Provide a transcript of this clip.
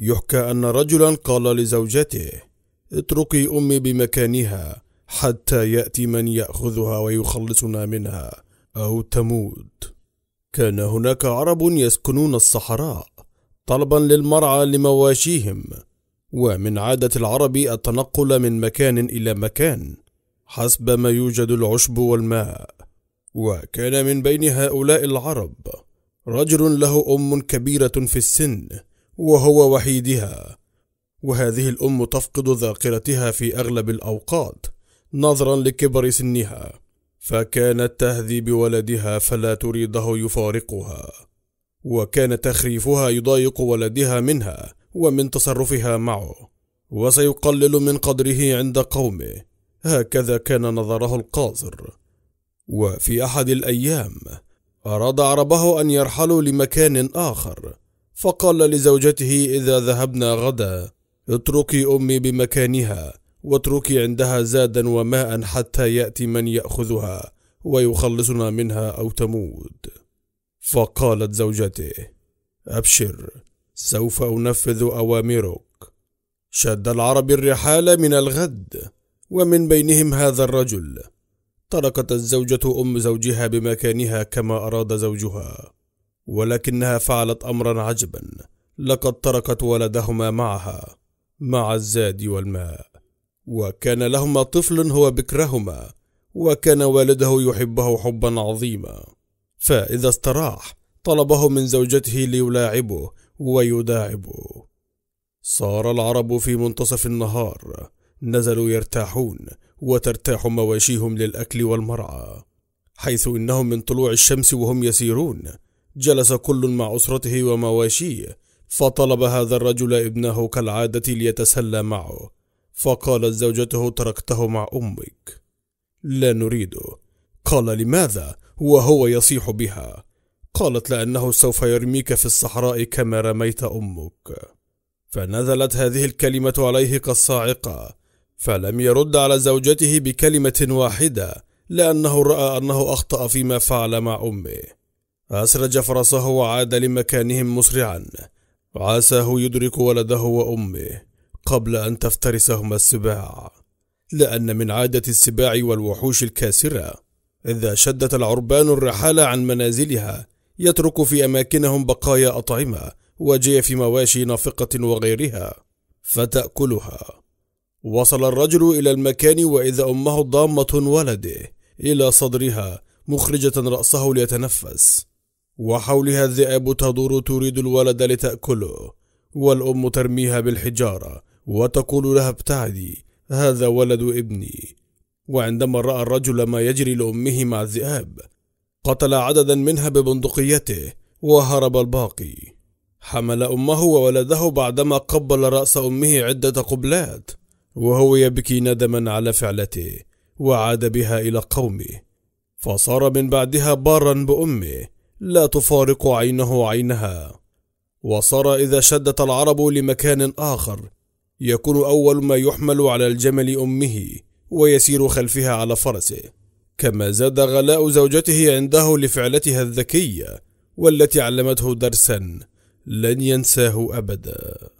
يحكى أن رجلا قال لزوجته اتركي أمي بمكانها حتى يأتي من يأخذها ويخلصنا منها أو تموت كان هناك عرب يسكنون الصحراء طلبا للمرعى لمواشيهم ومن عادة العرب التنقل من مكان إلى مكان حسب ما يوجد العشب والماء وكان من بين هؤلاء العرب رجل له أم كبيرة في السن وهو وحيدها وهذه الام تفقد ذاكرتها في اغلب الاوقات نظرا لكبر سنها فكانت تهذي بولدها فلا تريده يفارقها وكان تخريفها يضايق ولدها منها ومن تصرفها معه وسيقلل من قدره عند قومه هكذا كان نظره القاصر وفي احد الايام اراد عربه ان يرحلوا لمكان اخر فقال لزوجته إذا ذهبنا غدا اتركي أمي بمكانها واتركي عندها زادا وماء حتى يأتي من يأخذها ويخلصنا منها أو تموت فقالت زوجته أبشر سوف أنفذ أوامرك شد العرب الرحال من الغد ومن بينهم هذا الرجل تركت الزوجة أم زوجها بمكانها كما أراد زوجها ولكنها فعلت أمرا عجبا لقد تركت ولدهما معها مع الزاد والماء وكان لهما طفل هو بكرهما وكان والده يحبه حبا عظيما فإذا استراح طلبه من زوجته ليلاعبه ويداعبه صار العرب في منتصف النهار نزلوا يرتاحون وترتاح مواشيهم للأكل والمرعى حيث إنهم من طلوع الشمس وهم يسيرون جلس كل مع أسرته ومواشيه فطلب هذا الرجل ابنه كالعادة ليتسلى معه فقالت زوجته تركته مع أمك لا نريده قال لماذا وهو يصيح بها قالت لأنه سوف يرميك في الصحراء كما رميت أمك فنزلت هذه الكلمة عليه كالصاعقة فلم يرد على زوجته بكلمة واحدة لأنه رأى أنه أخطأ فيما فعل مع أمه أسرج فرسه وعاد لمكانهم مسرعا عساه يدرك ولده وأمه قبل أن تفترسهما السباع لأن من عادة السباع والوحوش الكاسرة إذا شدت العربان الرحال عن منازلها يترك في أماكنهم بقايا أطعمة وجيف مواشي نافقة وغيرها فتأكلها وصل الرجل إلى المكان وإذا أمه ضامة ولده إلى صدرها مخرجة رأسه ليتنفس وحولها الذئاب تدور تريد الولد لتأكله والأم ترميها بالحجارة وتقول لها ابتعدي هذا ولد ابني وعندما رأى الرجل ما يجري لأمه مع الذئاب قتل عددا منها ببندقيته وهرب الباقي حمل أمه وولده بعدما قبل رأس أمه عدة قبلات وهو يبكي ندما على فعلته وعاد بها إلى قومه فصار من بعدها بارا بأمه لا تفارق عينه عينها وصار إذا شدت العرب لمكان آخر يكون أول ما يحمل على الجمل أمه ويسير خلفها على فرسه كما زاد غلاء زوجته عنده لفعلتها الذكية والتي علمته درسا لن ينساه أبداً